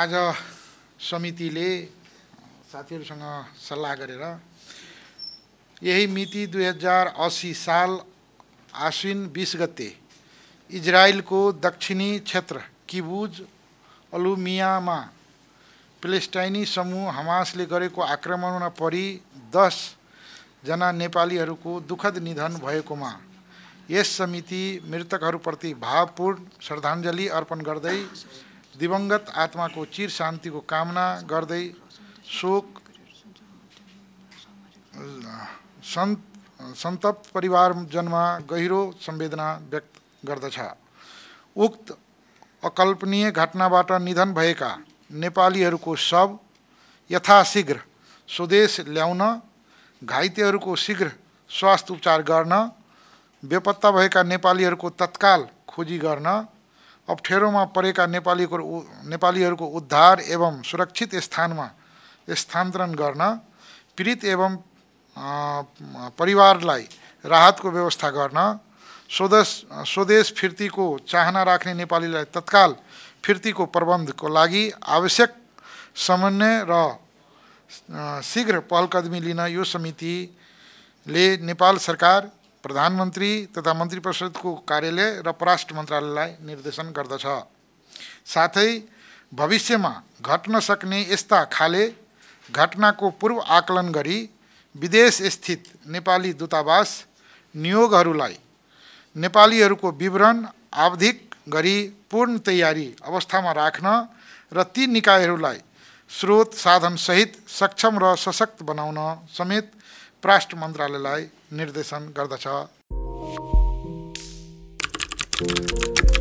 आज समितिले साथीहरूसँग सल्लाह गरेर यही मिति दुई हजार असी साल आश्विन बिस गते इजरायलको दक्षिणी क्षेत्र किबुज अलुमियामा प्लेस्टाइनी समूह हमासले गरेको आक्रमणमा परि दसजना नेपालीहरूको दुःखद निधन भएकोमा यस समिति मृतकहरूप्रति भावपूर्ण श्रद्धाञ्जली अर्पण गर्दै दिवंगत आत्माको चिर शान्तिको कामना गर्दै शोक सन्त सन्तप्त परिवारजन्मा गहिरो संवेदना व्यक्त गर्दछ उक्त अकल्पनीय घटनाबाट निधन भएका नेपालीहरूको शव यथाशीघ्र स्वदेश ल्याउन घाइतेहरूको शीघ्र स्वास्थ्य उपचार गर्न बेपत्ता भएका नेपालीहरूको तत्काल खोजी गर्न अप्ठ्यारोमा परेका नेपालीको नेपालीहरूको उद्धार एवं सुरक्षित स्थानमा स्थानान्तरण गर्न पीडित एवं परिवारलाई राहतको व्यवस्था गर्न स्वदेश स्वदेश फिर्तीको चाहना राख्ने नेपालीलाई तत्काल फिर्तीको प्रबन्धको लागि आवश्यक समन्वय र शीघ्र पहलकदमी लिन यो समितिले नेपाल सरकार प्रधानमन्त्री तथा मन्त्री परिषदको कार्यालय र परराष्ट्र मन्त्रालयलाई निर्देशन गर्दछ साथै भविष्यमा घट्न सक्ने यस्ता खाले घटनाको पूर्व आकलन गरी विदेश स्थित नेपाली दूतावास नियोगहरूलाई नेपालीहरूको विवरण आवधिक गरी पूर्ण तयारी अवस्थामा राख्न र ती निकायहरूलाई स्रोत साधनसहित सक्षम र सशक्त बनाउन समेत परराष्ट्र मन्त्रालयलाई निर्देशन गर्दछ